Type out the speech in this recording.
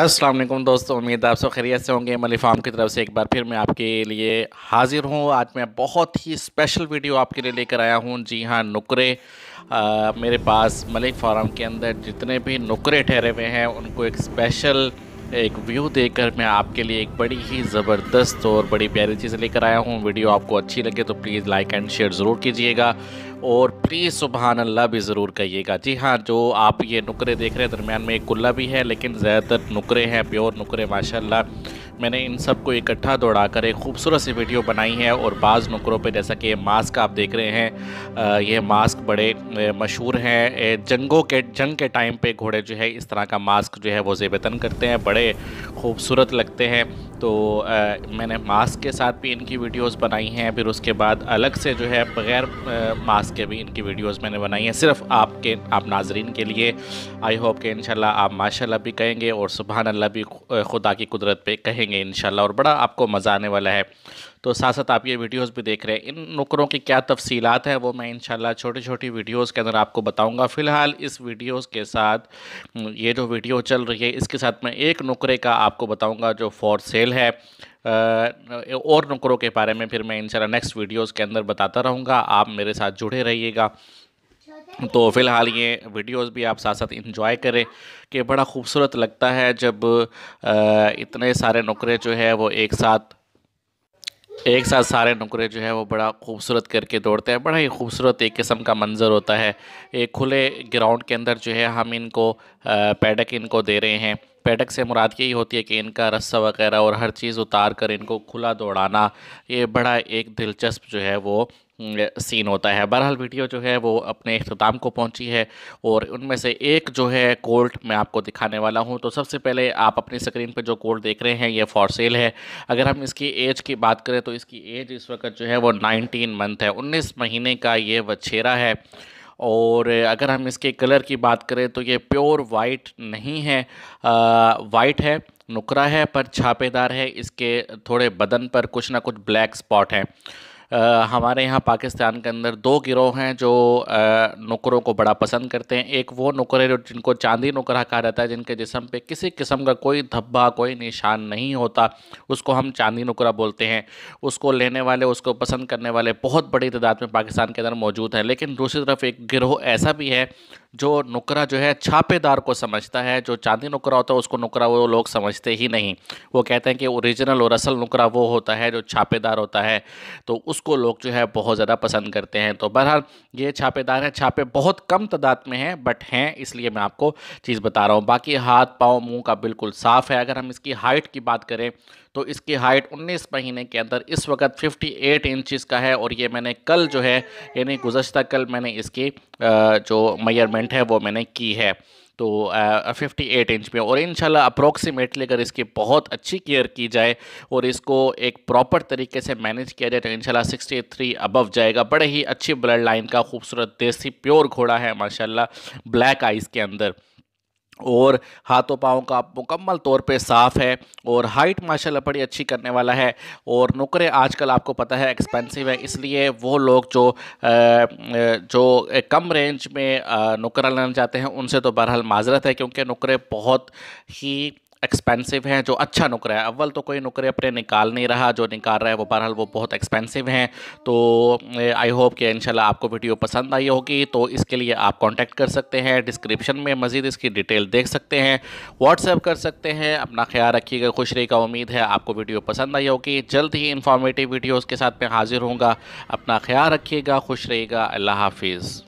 अस्सलाम वालेकुम दोस्तों उम्मीद आप सब खैरियत से होंगे मली फार्म की तरफ से एक बार फिर मैं आपके लिए हाज़िर हूँ आज मैं बहुत ही स्पेशल वीडियो आपके लिए लेकर आया हूँ जी हाँ नुकरे आ, मेरे पास मलिक फार्म के अंदर जितने भी नुकरे ठहरे हुए हैं उनको एक स्पेशल एक व्यू देकर मैं आपके लिए एक बड़ी ही ज़बरदस्त और बड़ी प्यारी चीज़ लेकर आया हूँ वीडियो आपको अच्छी लगे तो प्लीज़ लाइक एंड शेयर ज़रूर कीजिएगा और प्लीज़ सुबहान अल्लाह भी ज़रूर कहिएगा जी हाँ जो आप ये नुकरे देख रहे हैं दरमियान में एक कुल्ला भी है लेकिन ज़्यादातर नुकरे हैं प्योर नुकरे माशाल्लाह मैंने इन सब को इकट्ठा दौड़ा कर एक खूबसूरत सी वीडियो बनाई है और बाज़ नुकरों पे जैसा कि ये मास्क आप देख रहे हैं ये मास्क बड़े मशहूर हैं जंगों के जंग के टाइम पे घोड़े जो है इस तरह का मास्क जो है वो जेबतन करते हैं बड़े खूबसूरत लगते हैं तो आ, मैंने मास्क के साथ भी इनकी वीडियोज़ बनाई हैं फिर उसके बाद अलग से जो है बग़ैर मास्क के भी इनकी वीडियोज़ मैंने बनाई हैं सिर्फ आपके आप नाजरीन के लिए आई होप के इन आप माशाला भी कहेंगे और सुबह अल्लाह भी खुदा की कुदरत पे कहेंगे करेंगे इन और बड़ा आपको मज़ा आने वाला है तो साथ साथ आप ये वीडियोस भी देख रहे हैं इन नुकरों की क्या तफसीलात हैं वो मैं इन छोटी छोटी वीडियोस के अंदर आपको बताऊंगा फ़िलहाल इस वीडियोस के साथ ये जो वीडियो चल रही है इसके साथ मैं एक नुकरे का आपको बताऊंगा जो फॉर सेल है और नुकरों के बारे में फिर मैं इन नेक्स्ट वीडियोज़ के अंदर बताता रहूँगा आप मेरे साथ जुड़े रहिएगा तो फ़िलहाल ये वीडियोस भी आप साथ साथ इंजॉय करें कि बड़ा खूबसूरत लगता है जब इतने सारे नुकरे जो है वो एक साथ एक साथ सारे नुकरे जो है वो बड़ा खूबसूरत करके दौड़ते हैं बड़ा ही खूबसूरत एक किस्म का मंज़र होता है एक खुले ग्राउंड के अंदर जो है हम इनको पैडक इनको दे रहे हैं पैडक से मुराद यही होती है कि इनका रस्सा वगैरह और हर चीज़ उतार कर इनको खुला दौड़ाना ये बड़ा एक दिलचस्प जो है वो सीन होता है बहरहाल वीडियो जो है वो अपने अख्ताम को पहुंची है और उनमें से एक जो है कोर्ट मैं आपको दिखाने वाला हूं तो सबसे पहले आप अपनी स्क्रीन पर जो कोल्ट देख रहे हैं ये फॉर सेल है अगर हम इसकी एज की बात करें तो इसकी एज इस वक्त जो है वो नाइनटीन मंथ है उन्नीस महीने का ये वछेरा है और अगर हम इसके कलर की बात करें तो ये प्योर वाइट नहीं है वाइट है नुकरा है पर छापेदार है इसके थोड़े बदन पर कुछ ना कुछ ब्लैक स्पॉट हैं हमारे यहाँ पाकिस्तान के अंदर दो गिरोह हैं जो नुकरों को बड़ा पसंद करते हैं एक वो नुकर है जिनको चांदी नुकरा कहा जाता है जिनके जिसम पे किसी किस्म का कोई धब्बा कोई निशान नहीं होता उसको हम चांदी नुकरा बोलते हैं उसको लेने वाले उसको पसंद करने वाले बहुत बड़ी तादाद में पाकिस्तान के अंदर मौजूद हैं लेकिन दूसरी तरफ एक गिरोह ऐसा भी है जो नुकरा जो है छापेदार को समझता है जो चांदी नुकरा होता है उसको नुकरा वो लोग समझते ही नहीं वो कहते हैं कि ओरिजिनल और असल नुकरा वो होता है जो छापेदार होता है तो उसको लोग जो है बहुत ज़्यादा पसंद करते हैं तो बहरहाल ये छापेदार हैं छापे बहुत कम तादाद में हैं बट हैं इसलिए मैं आपको चीज़ बता रहा हूँ बाकी हाथ पाँव मुँह का बिल्कुल साफ़ है अगर हम इसकी हाइट की बात करें तो इसकी हाइट 19 महीने के अंदर इस वक्त 58 इंचज़ का है और ये मैंने कल जो है यानी गुजशत कल मैंने इसकी जो मैयरमेंट पॉइंट है वो मैंने की है तो फिफ्टी एट इंच में और इन अप्रोक्सीमेटली अगर इसकी बहुत अच्छी केयर की जाए और इसको एक प्रॉपर तरीके से मैनेज किया जाए तो इन सिक्सटी थ्री अबव जाएगा बड़े ही अच्छी ब्लड लाइन का खूबसूरत देसी प्योर घोड़ा है माशाल्लाह ब्लैक आइज़ के अंदर और हाथों पाँव का मुकम्मल तौर पे साफ़ है और हाइट माशाल्लाह बड़ी अच्छी करने वाला है और नुकरे आजकल आपको पता है एक्सपेंसिव है इसलिए वो लोग जो जो कम रेंज में नुकरा लेना चाहते हैं उनसे तो बहरहाल माजरत है क्योंकि नुकरे बहुत ही एक्सपेंसिव हैं जो अच्छा नुकरा है अव्वल तो कोई नुकरे अपने निकाल नहीं रहा जो निकाल रहा है वो बहरहाल वो बहुत एक्सपेंसिव हैं तो आई होप कि इंशाल्लाह आपको वीडियो पसंद आई होगी तो इसके लिए आप कांटेक्ट कर सकते हैं डिस्क्रिप्शन में मज़ीद इसकी डिटेल देख सकते हैं व्हाट्सएप कर सकते हैं अपना ख्याल रखिएगा खुश रहेगा उम्मीद है आपको वीडियो पसंद आई होगी जल्द ही इन्फॉर्मेटिव वीडियोज़ के साथ मैं हाजिर हूँगा अपना ख्याल रखिएगा खुश रहेगा अल्लाह हाफिज़